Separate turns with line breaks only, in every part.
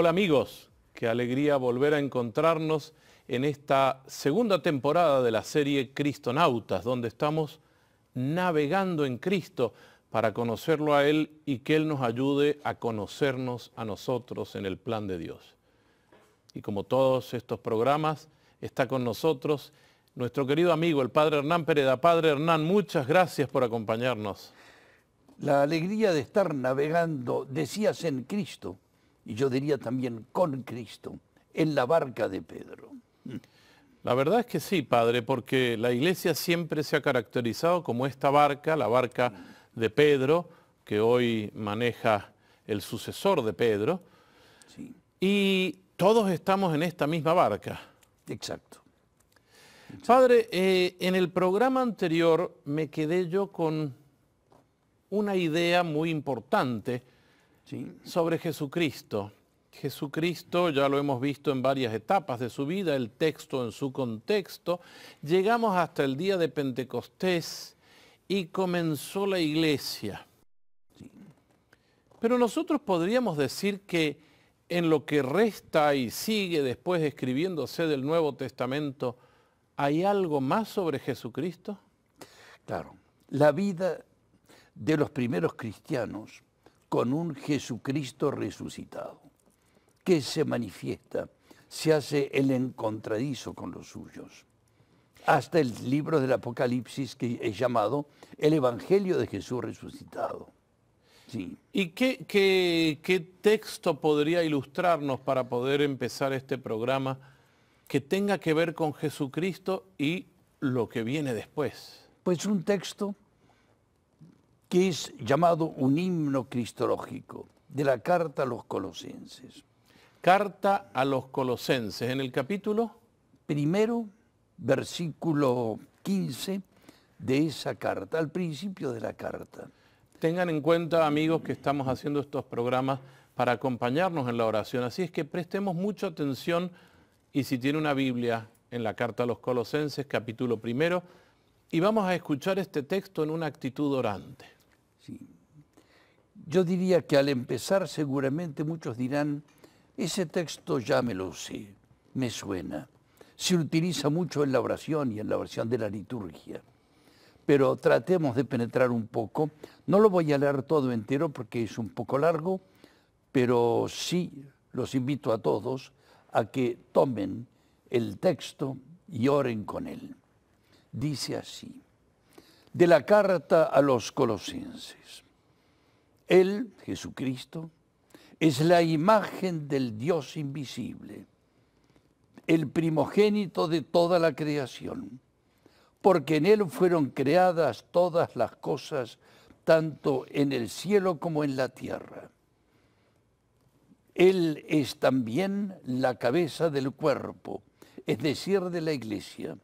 Hola amigos, qué alegría volver a encontrarnos en esta segunda temporada de la serie Cristonautas, donde estamos navegando en Cristo para conocerlo a Él y que Él nos ayude a conocernos a nosotros en el plan de Dios. Y como todos estos programas, está con nosotros nuestro querido amigo, el Padre Hernán Pereda. Padre Hernán, muchas gracias por acompañarnos.
La alegría de estar navegando, decías en Cristo y yo diría también con Cristo, en la barca de Pedro. Mm.
La verdad es que sí, Padre, porque la iglesia siempre se ha caracterizado como esta barca, la barca de Pedro, que hoy maneja el sucesor de Pedro. Y todos estamos en esta misma barca. Exacto. Padre, eh, en el programa anterior me quedé yo con una idea muy importante sobre Jesucristo. Jesucristo, ya lo hemos visto en varias etapas de su vida, el texto en su contexto. Llegamos hasta el día de Pentecostés y comenzó la iglesia. Pero nosotros podríamos decir que en lo que resta y sigue después escribiéndose del Nuevo Testamento, ¿hay algo más
sobre Jesucristo? Claro, la vida de los primeros cristianos con un Jesucristo resucitado, que se manifiesta, se hace el encontradizo con los suyos. Hasta el libro del Apocalipsis que es llamado el Evangelio de Jesús resucitado. Sí.
¿Y qué, qué, qué texto podría ilustrarnos para poder empezar este programa que tenga que ver con Jesucristo y
lo que viene después? Pues un texto que es llamado un himno cristológico, de la carta a los colosenses. Carta a los colosenses, en el capítulo primero, versículo
15 de esa carta, al principio de la carta. Tengan en cuenta, amigos, que estamos haciendo estos programas para acompañarnos en la oración, así es que prestemos mucha atención y si tiene una Biblia en la carta a los colosenses, capítulo primero, y vamos a escuchar este texto en una actitud orante.
Yo diría que al empezar seguramente muchos dirán, ese texto ya me lo sé, me suena. Se utiliza mucho en la oración y en la oración de la liturgia. Pero tratemos de penetrar un poco. No lo voy a leer todo entero porque es un poco largo, pero sí los invito a todos a que tomen el texto y oren con él. Dice así de la carta a los colosenses. Él, Jesucristo, es la imagen del Dios invisible, el primogénito de toda la creación, porque en Él fueron creadas todas las cosas, tanto en el cielo como en la tierra. Él es también la cabeza del cuerpo, es decir, de la iglesia.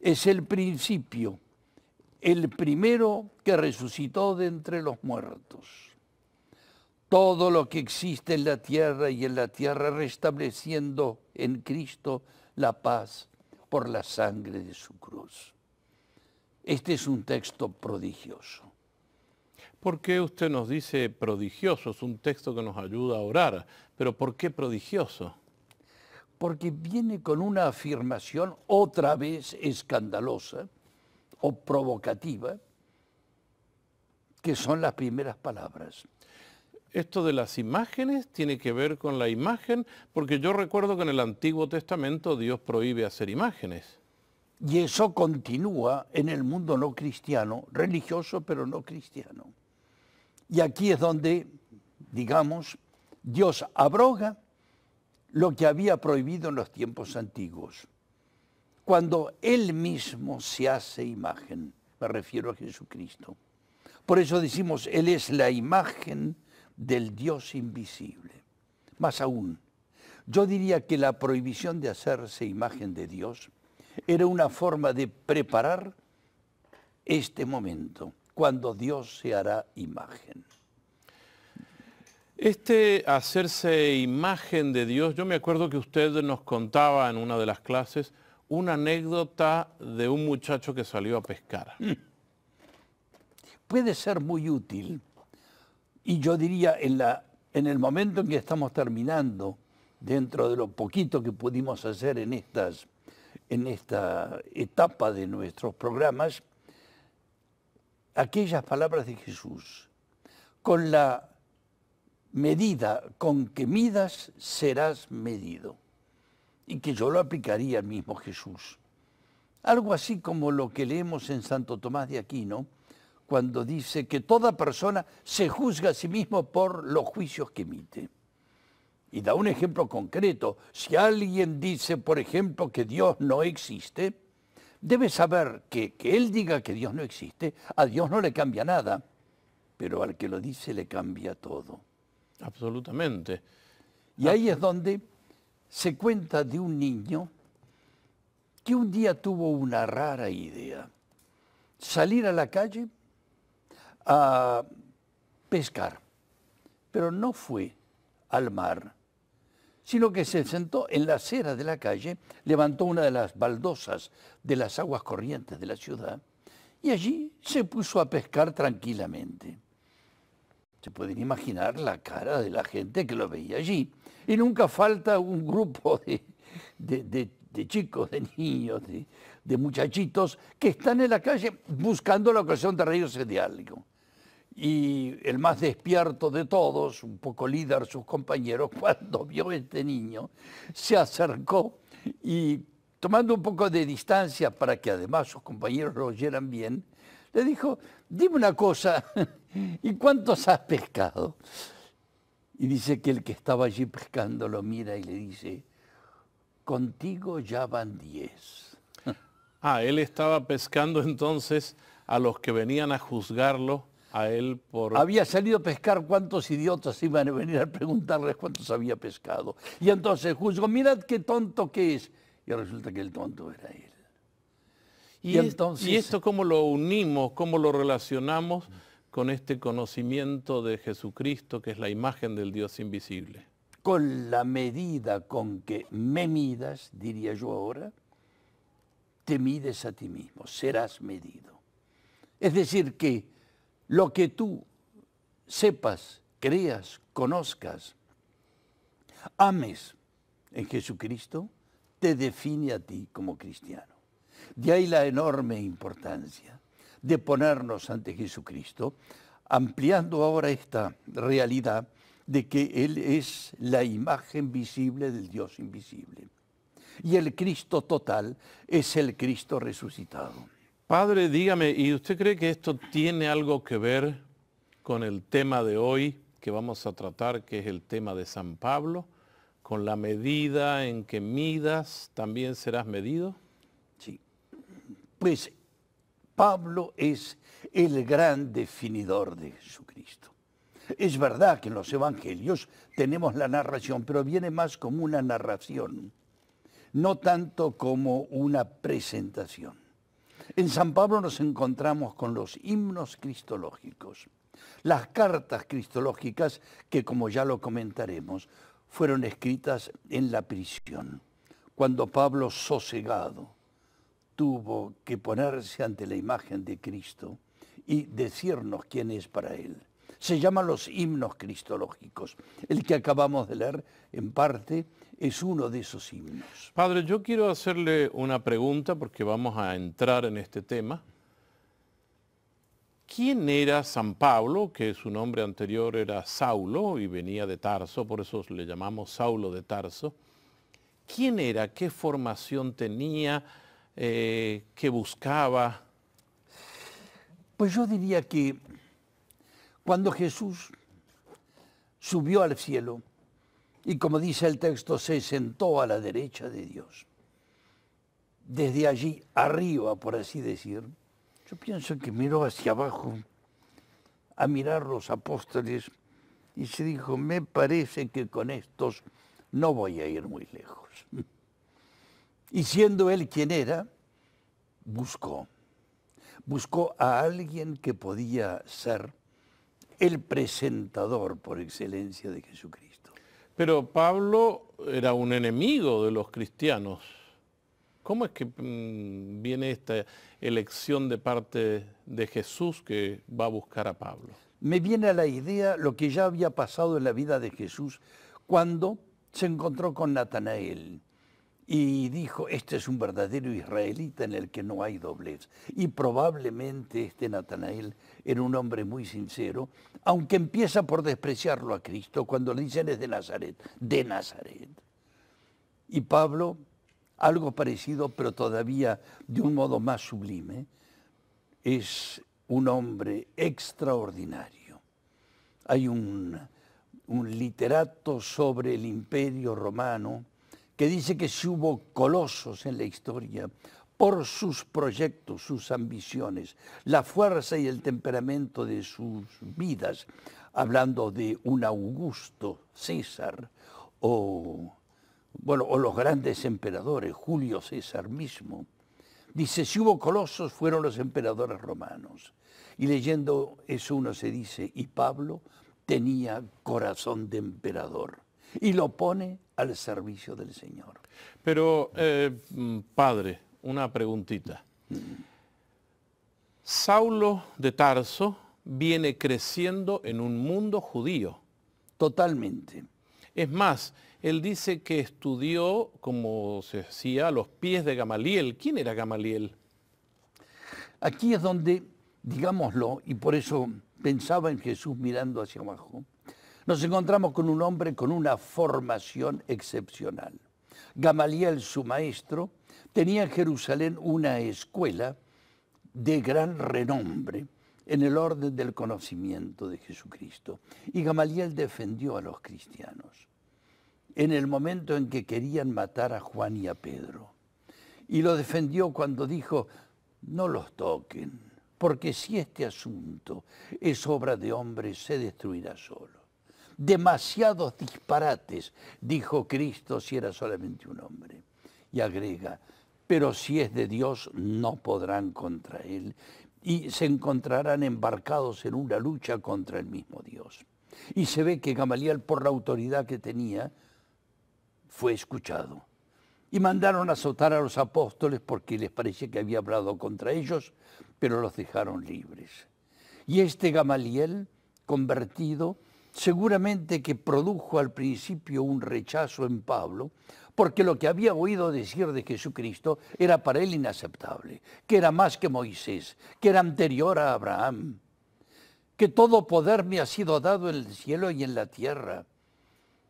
Es el principio, el primero que resucitó de entre los muertos todo lo que existe en la tierra y en la tierra, restableciendo en Cristo la paz por la sangre de su cruz. Este es un texto prodigioso. ¿Por
qué usted nos dice prodigioso? Es un texto que nos ayuda a orar, pero ¿por qué prodigioso?
Porque viene con una afirmación otra vez escandalosa, o provocativa, que son las primeras palabras.
Esto de las imágenes tiene que ver con la imagen, porque yo recuerdo que en el Antiguo Testamento Dios prohíbe hacer imágenes.
Y eso continúa en el mundo no cristiano, religioso pero no cristiano. Y aquí es donde, digamos, Dios abroga lo que había prohibido en los tiempos antiguos cuando Él mismo se hace imagen. Me refiero a Jesucristo. Por eso decimos, Él es la imagen del Dios invisible. Más aún, yo diría que la prohibición de hacerse imagen de Dios era una forma de preparar este momento, cuando Dios se hará imagen.
Este hacerse imagen de Dios, yo me acuerdo que usted nos contaba en una de las clases una anécdota de un muchacho que salió a pescar.
Puede ser muy útil, y yo diría en, la, en el momento en que estamos terminando, dentro de lo poquito que pudimos hacer en, estas, en esta etapa de nuestros programas, aquellas palabras de Jesús, con la medida con que midas serás medido y que yo lo aplicaría al mismo Jesús. Algo así como lo que leemos en Santo Tomás de Aquino, cuando dice que toda persona se juzga a sí mismo por los juicios que emite. Y da un ejemplo concreto. Si alguien dice, por ejemplo, que Dios no existe, debe saber que que él diga que Dios no existe, a Dios no le cambia nada, pero al que lo dice le cambia todo. Absolutamente. Y ahí es donde se cuenta de un niño que un día tuvo una rara idea, salir a la calle a pescar, pero no fue al mar, sino que se sentó en la acera de la calle, levantó una de las baldosas de las aguas corrientes de la ciudad y allí se puso a pescar tranquilamente. Se pueden imaginar la cara de la gente que lo veía allí. Y nunca falta un grupo de, chicos, de niños, de, muchachitos que están en la calle buscando la ocasión de reírse de algo. Y el más despierto de todos, un poco líder sus compañeros, cuando vio a este niño, se acercó y tomando un poco de distancia para que además sus compañeros lo oyeran bien, le dijo, dime una cosa, ¿y cuántos has pescado? Y dice que el que estaba allí pescando lo mira y le dice, contigo ya van diez. Ah, él
estaba pescando entonces a los que venían a juzgarlo a él por... Había
salido a pescar cuántos idiotas iban a venir a preguntarles cuántos había pescado. Y entonces juzgo mirad qué tonto que es. Y resulta que el tonto era él.
Y, entonces... ¿Y esto cómo lo unimos, cómo lo relacionamos con este conocimiento de Jesucristo, que es la imagen del Dios invisible?
Con la medida con que me midas, diría yo ahora, te mides a ti mismo, serás medido. Es decir, que lo que tú sepas, creas, conozcas, ames en Jesucristo, te define a ti como cristiano. De ahí la enorme importancia de ponernos ante Jesucristo, ampliando ahora esta realidad de que Él es la imagen visible del Dios invisible. Y el Cristo total es el Cristo resucitado.
Padre, dígame, ¿y usted cree que esto tiene algo que ver con el tema de hoy que vamos a tratar, que es el tema de San Pablo? ¿Con la medida en que midas también serás medido?
Pues Pablo es el gran definidor de Jesucristo. Es verdad que en los evangelios tenemos la narración, pero viene más como una narración, no tanto como una presentación. En San Pablo nos encontramos con los himnos cristológicos, las cartas cristológicas que, como ya lo comentaremos, fueron escritas en la prisión, cuando Pablo sosegado, tuvo que ponerse ante la imagen de Cristo y decirnos quién es para él. Se llaman los himnos cristológicos. El que acabamos de leer, en parte, es uno de esos himnos.
Padre, yo quiero hacerle una pregunta porque vamos a entrar en este tema. ¿Quién era San Pablo, que su nombre anterior era Saulo y venía de Tarso, por eso le llamamos Saulo de Tarso? ¿Quién era? ¿Qué formación tenía? Eh, que
buscaba? Pues yo diría que cuando Jesús subió al cielo y como dice el texto, se sentó a la derecha de Dios, desde allí arriba, por así decir, yo pienso que miró hacia abajo a mirar los apóstoles y se dijo, me parece que con estos no voy a ir muy lejos. Y siendo él quien era, buscó. Buscó a alguien que podía ser el presentador por excelencia de Jesucristo. Pero Pablo era
un enemigo de los cristianos. ¿Cómo es que mm, viene esta elección de parte de Jesús que va a buscar a Pablo?
Me viene a la idea lo que ya había pasado en la vida de Jesús cuando se encontró con Natanael y dijo, este es un verdadero israelita en el que no hay doblez. Y probablemente este Natanael era un hombre muy sincero, aunque empieza por despreciarlo a Cristo cuando le dicen es de Nazaret, de Nazaret. Y Pablo, algo parecido, pero todavía de un modo más sublime, es un hombre extraordinario. Hay un, un literato sobre el imperio romano, que dice que si hubo colosos en la historia por sus proyectos, sus ambiciones, la fuerza y el temperamento de sus vidas, hablando de un Augusto César o, bueno, o los grandes emperadores, Julio César mismo. Dice, si hubo colosos fueron los emperadores romanos. Y leyendo eso uno se dice, y Pablo tenía corazón de emperador. Y lo pone al servicio del Señor.
Pero, eh, mm, padre, una preguntita. Saulo de Tarso viene creciendo en un mundo judío. Totalmente. Es más, él dice que estudió, como se decía, los pies de Gamaliel. ¿Quién era Gamaliel?
Aquí es donde, digámoslo, y por eso pensaba en Jesús mirando hacia abajo, nos encontramos con un hombre con una formación excepcional. Gamaliel, su maestro, tenía en Jerusalén una escuela de gran renombre en el orden del conocimiento de Jesucristo. Y Gamaliel defendió a los cristianos en el momento en que querían matar a Juan y a Pedro. Y lo defendió cuando dijo, no los toquen, porque si este asunto es obra de hombres, se destruirá solo demasiados disparates, dijo Cristo si era solamente un hombre. Y agrega, pero si es de Dios no podrán contra Él y se encontrarán embarcados en una lucha contra el mismo Dios. Y se ve que Gamaliel, por la autoridad que tenía, fue escuchado. Y mandaron a azotar a los apóstoles porque les parecía que había hablado contra ellos, pero los dejaron libres. Y este Gamaliel, convertido, seguramente que produjo al principio un rechazo en Pablo, porque lo que había oído decir de Jesucristo era para él inaceptable, que era más que Moisés, que era anterior a Abraham, que todo poder me ha sido dado en el cielo y en la tierra.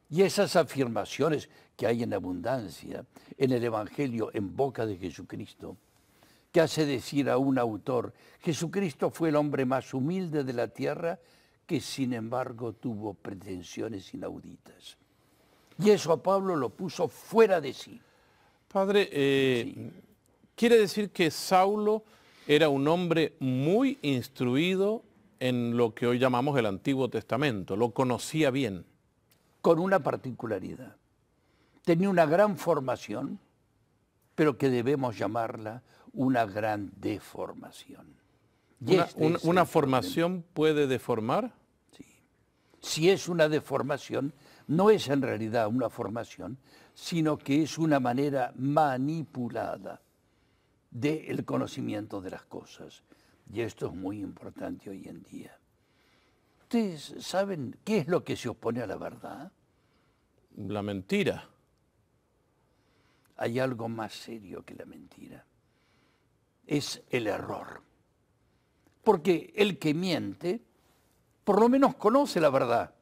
Y esas afirmaciones que hay en abundancia en el Evangelio en boca de Jesucristo, que hace decir a un autor, Jesucristo fue el hombre más humilde de la tierra que sin embargo tuvo pretensiones inauditas. Y eso a Pablo lo puso fuera de sí. Padre, eh, quiere decir que Saulo
era un hombre muy instruido en lo que hoy llamamos el Antiguo
Testamento, lo conocía bien. Con una particularidad. Tenía una gran formación, pero que debemos llamarla una gran deformación. Una, formación puede deformar. Sí. Si es una deformación, no es en realidad una formación, sino que es una manera manipulada del conocimiento de las cosas. Y esto es muy importante hoy en día. ¿Ustedes saben qué es lo que se opone a la verdad? La mentira. Hay algo más serio que la mentira. Es el error. Porque el que miente, por lo menos conoce la verdad.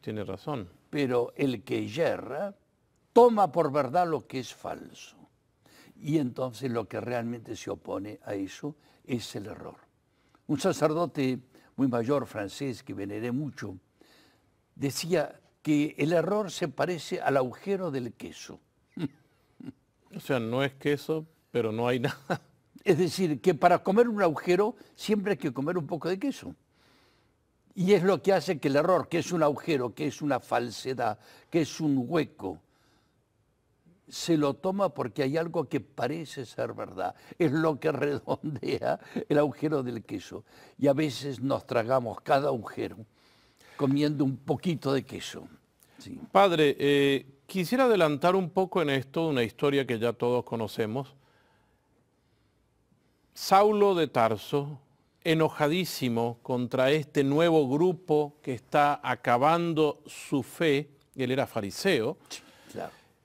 Tiene razón. Pero el que yerra, toma por verdad lo que es falso. Y entonces lo que realmente se opone a eso es el error. Un sacerdote muy mayor francés que veneré mucho decía que el error se parece al agujero del queso.
O sea, no es queso, pero no hay nada. Es decir,
que para comer un agujero siempre hay que comer un poco de queso. Y es lo que hace que el error, que es un agujero, que es una falsedad, que es un hueco, se lo toma porque hay algo que parece ser verdad. Es lo que redondea el agujero del queso. Y a veces nos tragamos cada agujero comiendo un poquito de queso.
Padre, eh,
quisiera adelantar
un poco en esto una historia que ya todos conocemos Saulo de Tarso, enojadísimo contra este nuevo grupo que está acabando su fe, él era fariseo,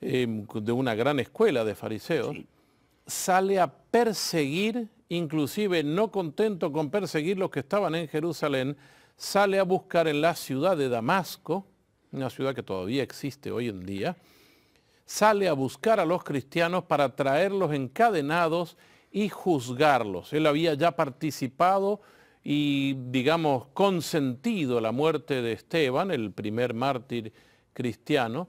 em, de una gran escuela de fariseos, sale a perseguir, inclusive no contento con perseguir los que estaban en Jerusalén, sale a buscar en la ciudad de Damasco, una ciudad que todavía existe hoy en día, sale a buscar a los cristianos para traerlos encadenados y juzgarlos. Él había ya participado y, digamos, consentido la muerte de Esteban, el primer mártir cristiano.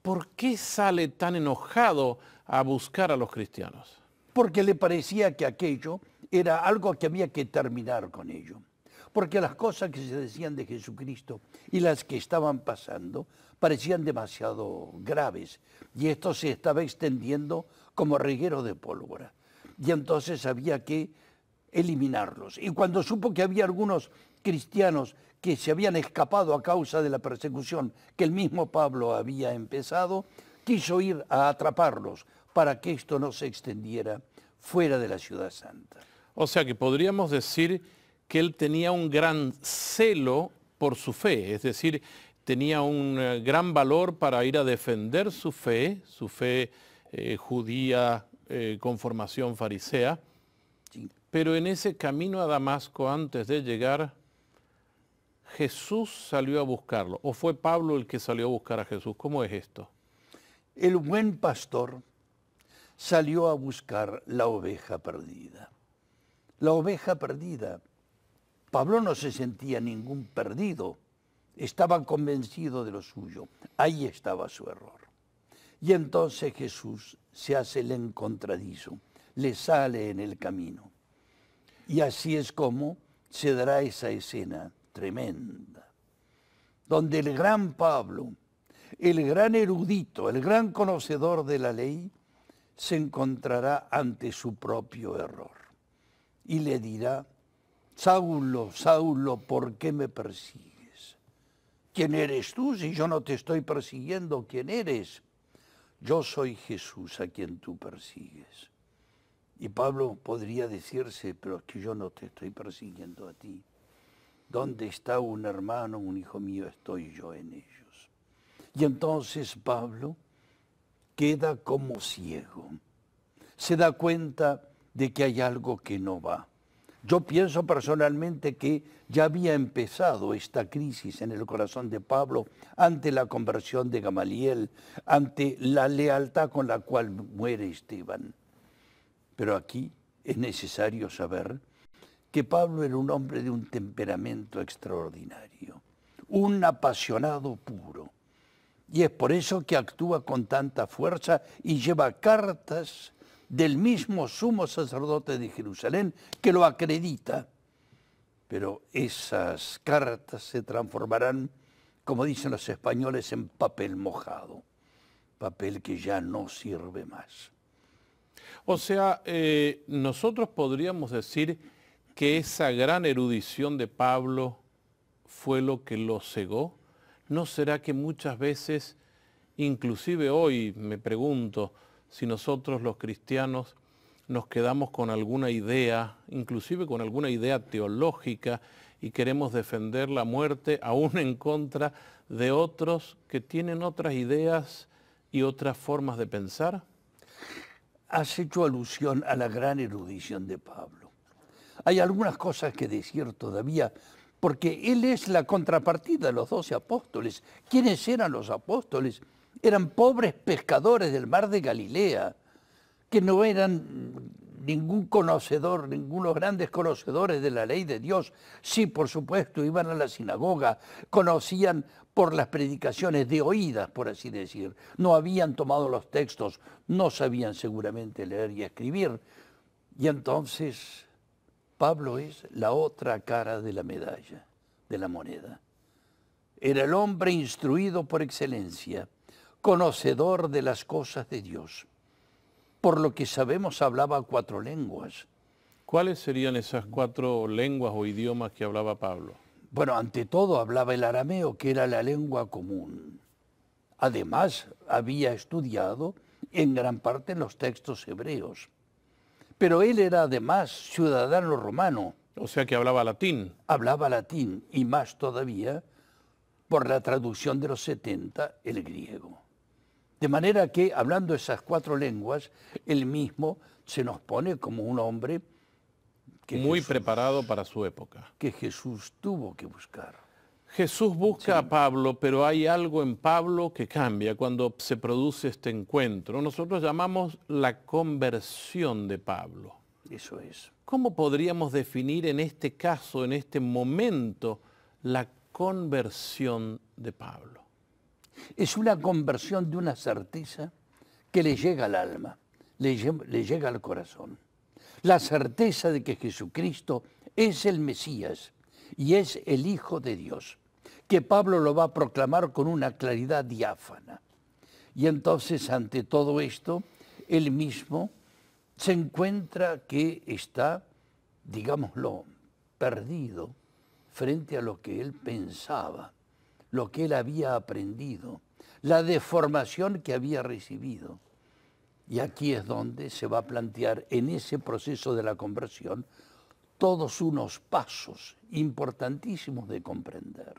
¿Por qué sale tan enojado a buscar a los cristianos?
Porque le parecía que aquello era algo que había que terminar con ello. Porque las cosas que se decían de Jesucristo y las que estaban pasando parecían demasiado graves y esto se estaba extendiendo como reguero de pólvora y entonces había que eliminarlos. Y cuando supo que había algunos cristianos que se habían escapado a causa de la persecución que el mismo Pablo había empezado, quiso ir a atraparlos para que esto no se extendiera fuera de la ciudad santa.
O sea que podríamos decir que él tenía un gran celo por su fe, es decir, tenía un eh, gran valor para ir a defender su fe, su fe eh, judía eh, conformación farisea, pero en ese camino a Damasco, antes de llegar, Jesús salió a buscarlo, o fue Pablo el que salió a buscar a Jesús. ¿Cómo es esto?
El buen pastor salió a buscar la oveja perdida. La oveja perdida. Pablo no se sentía ningún perdido, estaba convencido de lo suyo. Ahí estaba su error. Y entonces Jesús se hace el encontradizo, le sale en el camino. Y así es como se dará esa escena tremenda, donde el gran Pablo, el gran erudito, el gran conocedor de la ley, se encontrará ante su propio error y le dirá, Saulo, Saulo, ¿por qué me persigues? ¿Quién eres tú si yo no te estoy persiguiendo? ¿Quién eres? yo soy Jesús a quien tú persigues. Y Pablo podría decirse, pero es que yo no te estoy persiguiendo a ti. ¿Dónde está un hermano, un hijo mío? Estoy yo en ellos. Y entonces Pablo queda como ciego. Se da cuenta de que hay algo que no va. Yo pienso personalmente que ya había empezado esta crisis en el corazón de Pablo ante la conversión de Gamaliel, ante la lealtad con la cual muere Esteban. Pero aquí es necesario saber que Pablo era un hombre de un temperamento extraordinario, un apasionado puro. Y es por eso que actúa con tanta fuerza y lleva cartas del mismo sumo sacerdote de Jerusalén que lo acredita. Pero esas cartas se transformarán, como dicen los españoles, en papel mojado, papel que ya no sirve más.
O sea, eh, nosotros podríamos decir que esa gran erudición de Pablo fue lo que lo cegó. ¿No será que muchas veces, inclusive hoy me pregunto, si nosotros los cristianos nos quedamos con alguna idea, inclusive con alguna idea teológica, y queremos defender la muerte aún en contra de otros que tienen otras ideas y otras
formas de pensar? Has hecho alusión a la gran erudición de Pablo. Hay algunas cosas que decir todavía, porque él es la contrapartida de los doce apóstoles. ¿Quiénes eran los apóstoles? eran pobres pescadores del mar de Galilea, que no eran ningún conocedor, ningunos grandes conocedores de la ley de Dios. Sí, por supuesto, iban a la sinagoga, conocían por las predicaciones de oídas, por así decir. No habían tomado los textos, no sabían seguramente leer y escribir. Y entonces Pablo es la otra cara de la medalla, de la moneda. Era el hombre instruido por excelencia, conocedor de las cosas de Dios. Por lo que sabemos hablaba cuatro lenguas.
¿Cuáles serían esas cuatro lenguas o idiomas que hablaba Pablo? Bueno,
ante todo hablaba el arameo, que era la lengua común. Además, había estudiado en gran parte los textos hebreos. Pero él era además ciudadano romano. O sea que hablaba latín. Hablaba latín y más todavía por la traducción de los 70 el griego. De manera que, hablando esas cuatro lenguas, él mismo se nos pone como un hombre que muy
preparado para su época.
Que Jesús tuvo que buscar.
Jesús busca a Pablo, pero hay algo en Pablo que cambia cuando se produce este encuentro. Nosotros llamamos la conversión de Pablo.
Eso es.
¿Cómo podríamos definir en este caso, en este momento, la
conversión de Pablo? Es una conversión de una certeza que le llega al alma, le, llega al corazón. La certeza de que Jesucristo es el Mesías y es el Hijo de Dios, que Pablo lo va a proclamar con una claridad diáfana. Y entonces ante todo esto, él mismo se encuentra que está, digámoslo, perdido frente a lo que él pensaba lo que él había aprendido, la deformación que había recibido. Y aquí es donde se va a plantear en ese proceso de la conversión todos unos pasos importantísimos de comprender.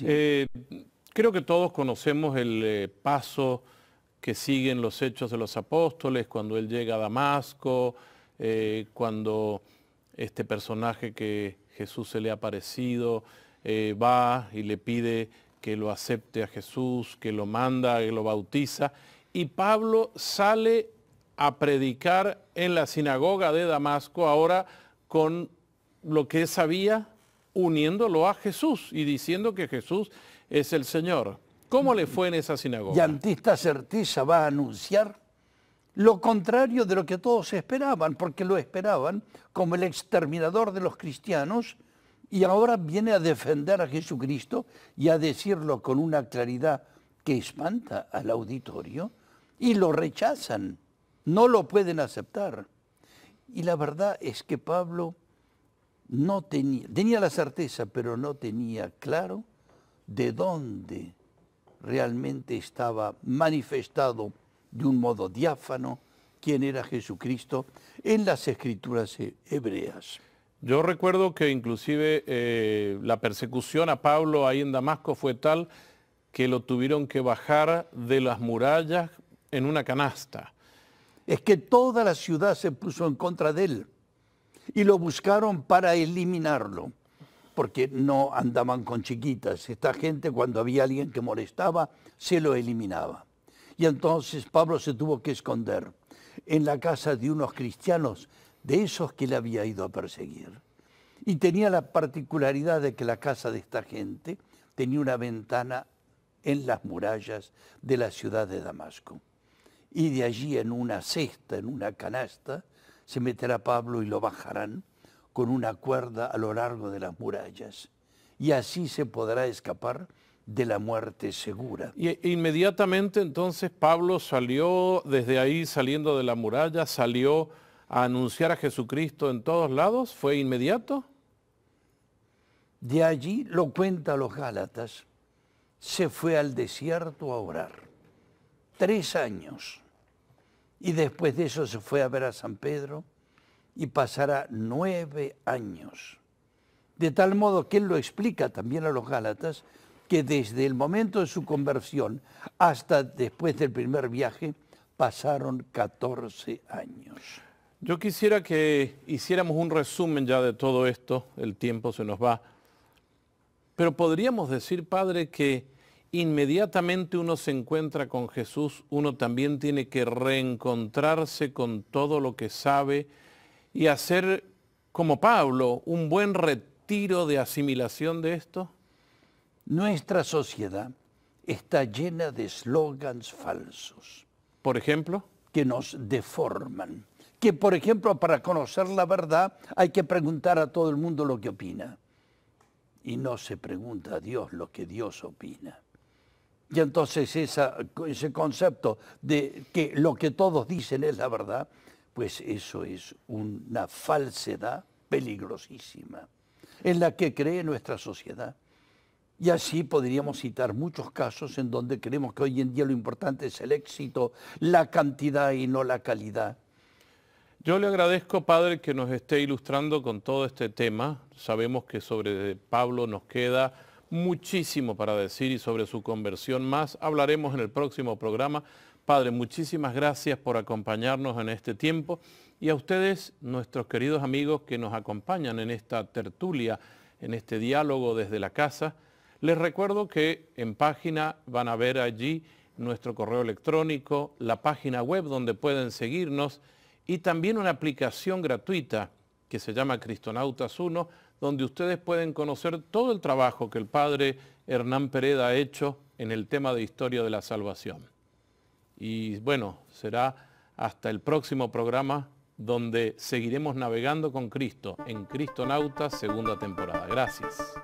Eh, creo que todos conocemos el eh, paso que siguen los hechos de los apóstoles, cuando él llega a Damasco, eh, cuando este personaje que Jesús se le ha parecido... Eh, va y le pide que lo acepte a Jesús, que lo manda, que lo bautiza. Y Pablo sale a predicar en la sinagoga de Damasco ahora con lo que sabía, uniéndolo a Jesús y diciendo que Jesús es el Señor. ¿Cómo le fue en esa sinagoga? Y
Antista Certiza va a anunciar lo contrario de lo que todos esperaban, porque lo esperaban como el exterminador de los cristianos y ahora viene a defender a Jesucristo y a decirlo con una claridad que espanta al auditorio y lo rechazan, no lo pueden aceptar. Y la verdad es que Pablo no tenía, tenía la certeza, pero no tenía claro de dónde realmente estaba manifestado de un modo diáfano quién era Jesucristo en las escrituras hebreas.
Yo recuerdo que inclusive eh, la persecución a Pablo ahí en Damasco fue tal que lo tuvieron que bajar de las murallas
en una canasta. Es que toda la ciudad se puso en contra de él y lo buscaron para eliminarlo, porque no andaban con chiquitas. Esta gente cuando había alguien que molestaba, se lo eliminaba. Y entonces Pablo se tuvo que esconder en la casa de unos cristianos de esos que le había ido a perseguir. Y tenía la particularidad de que la casa de esta gente tenía una ventana en las murallas de la ciudad de Damasco. Y de allí en una cesta, en una canasta, se meterá Pablo y lo bajarán con una cuerda a lo largo de las murallas. Y así se podrá escapar de la muerte segura.
Y e-, inmediatamente entonces Pablo salió, desde ahí saliendo de la muralla, salió a anunciar a Jesucristo
en todos lados? ¿Fue inmediato? De allí lo cuenta los Gálatas. Se fue al desierto a orar. Tres años. Y después de eso se fue a ver a San Pedro y pasará nueve años. De tal modo que él lo explica también a los Gálatas, que desde el momento de su conversión hasta después del primer viaje pasaron 14 años. Yo quisiera que
hiciéramos un resumen ya de todo esto, el tiempo se nos va, pero podríamos decir, Padre, que inmediatamente uno se encuentra con Jesús, uno también tiene que reencontrarse con todo lo que sabe y hacer, como Pablo, un buen retiro de asimilación de esto?
Nuestra sociedad está llena de eslogans falsos. ¿Por ejemplo? Que nos deforman que, por ejemplo, para conocer la verdad hay que preguntar a todo el mundo lo que opina. Y no se pregunta a Dios lo que Dios opina. Y entonces ese concepto de que lo que todos dicen es la verdad, pues eso es una falsedad peligrosísima en la que cree nuestra sociedad. Y así podríamos citar muchos casos en donde creemos que hoy en día lo importante es el éxito, la cantidad y no la calidad.
Yo le agradezco, padre, que nos esté ilustrando con todo este tema. Sabemos que sobre Pablo nos queda muchísimo para decir y sobre su conversión más hablaremos en el próximo programa. Padre, muchísimas gracias por acompañarnos en este tiempo y a ustedes, nuestros queridos amigos que nos acompañan en esta tertulia, en este diálogo desde la casa. Les recuerdo que en página van a ver allí nuestro correo electrónico, la página web donde pueden seguirnos y también una aplicación gratuita que se llama Cristonautas 1, donde ustedes pueden conocer todo el trabajo que el padre Hernán Pereda ha hecho en el tema de historia de la salvación. Y bueno, será hasta el próximo programa donde seguiremos navegando con Cristo en Cristonautas segunda temporada. Gracias.